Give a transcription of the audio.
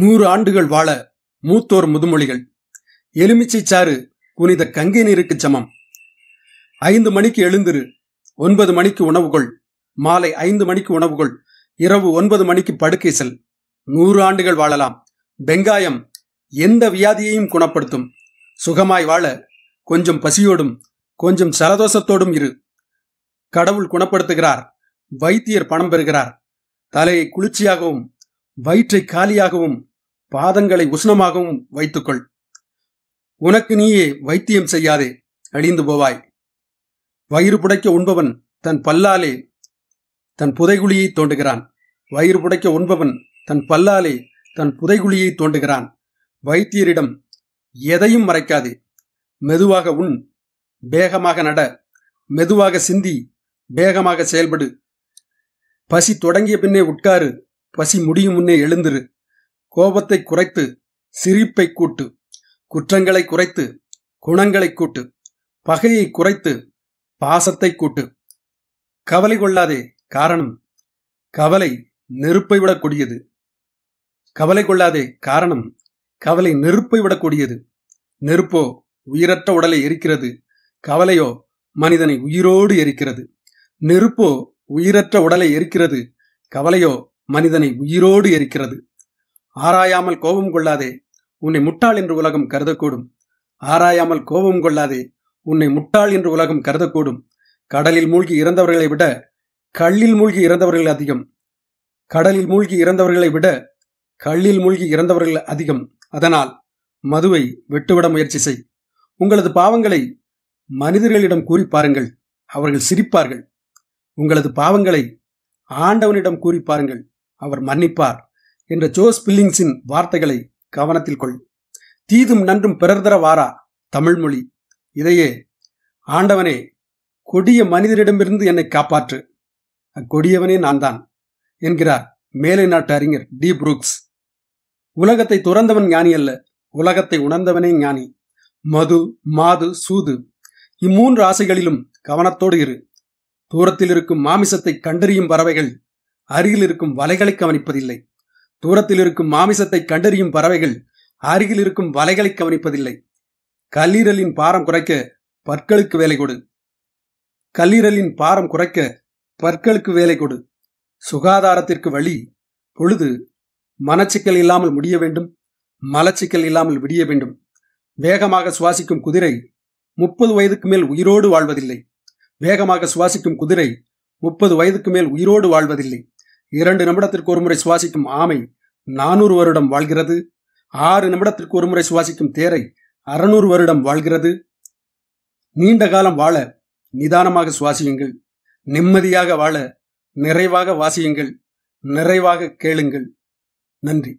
நூறு ஆண்டுகள் வாழ மூத்தோர் முதுமொழிகள் எலுமிச்சை சாறு புனித கங்கை நீருக்கு சமம் ஐந்து மணிக்கு எழுந்திரு ஒன்பது மணிக்கு உணவுகள் மாலை ஐந்து மணிக்கு உணவுகள் இரவு ஒன்பது மணிக்கு படுக்கை செல் நூறு ஆண்டுகள் வாழலாம் வெங்காயம் எந்த வியாதியையும் குணப்படுத்தும் சுகமாய் வாழ கொஞ்சம் பசியோடும் கொஞ்சம் சலதோஷத்தோடும் இரு கடவுள் குணப்படுத்துகிறார் வைத்தியர் பணம் பெறுகிறார் தலையை குளிர்ச்சியாகவும் வயிற்றை காலியாகவும் பாதங்களை உஷ்ணமாகவும் வைத்துக்கொள் உனக்கு நீயே வைத்தியம் செய்யாதே அழிந்து போவாய் வயிறு புடைக்க உண்பவன் தன் பல்லாலே தன் புதைகுழியை தோண்டுகிறான் வயிறு புடைக்க உண்பவன் தன் பல்லாலே தன் புதைகுழியை தோண்டுகிறான் வைத்தியரிடம் எதையும் மறைக்காதே மெதுவாக உண் வேகமாக நட மெதுவாக சிந்தி வேகமாக செயல்படு பசி தொடங்கிய பின்னே உட்காரு பசி முடியும் முன்னே எழுந்திரு கோபத்தை குறைத்து சிரிப்பை கூட்டு குற்றங்களை குறைத்து குணங்களை கூட்டு பகையை குறைத்து பாசத்தை கூட்டு கவலை கொள்ளாதே காரணம் கவலை நெருப்பை விட கொடியது கவலை கொள்ளாதே காரணம் கவலை நெருப்பை விட கொடியது நெருப்போ உயிரற்ற உடலை எரிக்கிறது கவலையோ மனிதனை உயிரோடு எரிக்கிறது நெருப்போ உயிரற்ற உடலை எரிக்கிறது கவலையோ மனிதனை உயிரோடு எரிக்கிறது ஆராயாமல் கோபம் கொள்ளாதே உன்னை முட்டாள் என்று உலகம் கருதக்கூடும் ஆராயாமல் கோபம் கொள்ளாதே உன்னை முட்டாள் என்று உலகம் கருதக்கூடும் கடலில் மூழ்கி இறந்தவர்களை விட கல்லில் மூழ்கி இறந்தவர்கள் அதிகம் கடலில் மூழ்கி இறந்தவர்களை விட கல்லில் மூழ்கி இறந்தவர்கள் அதிகம் அதனால் மதுவை வெட்டுவிட முயற்சி செய் உங்களது பாவங்களை மனிதர்களிடம் கூறி பாருங்கள் அவர்கள் சிரிப்பார்கள் உங்களது பாவங்களை ஆண்டவனிடம் கூறி பாருங்கள் அவர் மன்னிப்பார் என்ற ஜோஸ் பில்லிங்ஸின் வார்த்தைகளை கவனத்தில் கொள் தீதும் நன்றும் பிறர்தர வாரா தமிழ்மொழி இதையே ஆண்டவனே கொடிய மனிதரிடமிருந்து என்னை காப்பாற்று அக்கொடியவனே நான் தான் என்கிறார் மேலை நாட்டு அறிஞர் டி புரூக்ஸ் உலகத்தை துறந்தவன் ஞானி அல்ல உலகத்தை உணர்ந்தவனே ஞானி மது மாது சூது இம்மூன்று ஆசைகளிலும் கவனத்தோடு இரு தூரத்தில் இருக்கும் மாமிசத்தை கண்டறியும் பறவைகள் அருகில் இருக்கும் வலைகளை கவனிப்பதில்லை தூரத்தில் இருக்கும் மாமிசத்தை கண்டறியும் பறவைகள் அருகில் இருக்கும் வலைகளை கவனிப்பதில்லை கல்லீரலின் பாரம் குறைக்க பற்களுக்கு வேலை கொடு கல்லீரலின் பாரம் குறைக்க பற்களுக்கு வேலை கொடு சுகாதாரத்திற்கு வழி பொழுது மனச்சிக்கல் இல்லாமல் முடிய வேண்டும் மலச்சிக்கல் இல்லாமல் விடிய வேண்டும் வேகமாக சுவாசிக்கும் குதிரை முப்பது வயதுக்கு மேல் உயிரோடு வாழ்வதில்லை வேகமாக சுவாசிக்கும் குதிரை முப்பது வயதுக்கு மேல் உயிரோடு வாழ்வதில்லை இரண்டு நிமிடத்திற்கு ஒருமுறை சுவாசிக்கும் ஆமை நானூறு வருடம் வாழ்கிறது ஆறு நிமிடத்திற்கு ஒருமுறை சுவாசிக்கும் தேரை அறுநூறு வருடம் வாழ்கிறது நீண்ட காலம் வாழ நிதானமாக சுவாசியுங்கள் நிம்மதியாக வாழ நிறைவாக வாசியுங்கள் நிறைவாக கேளுங்கள் நன்றி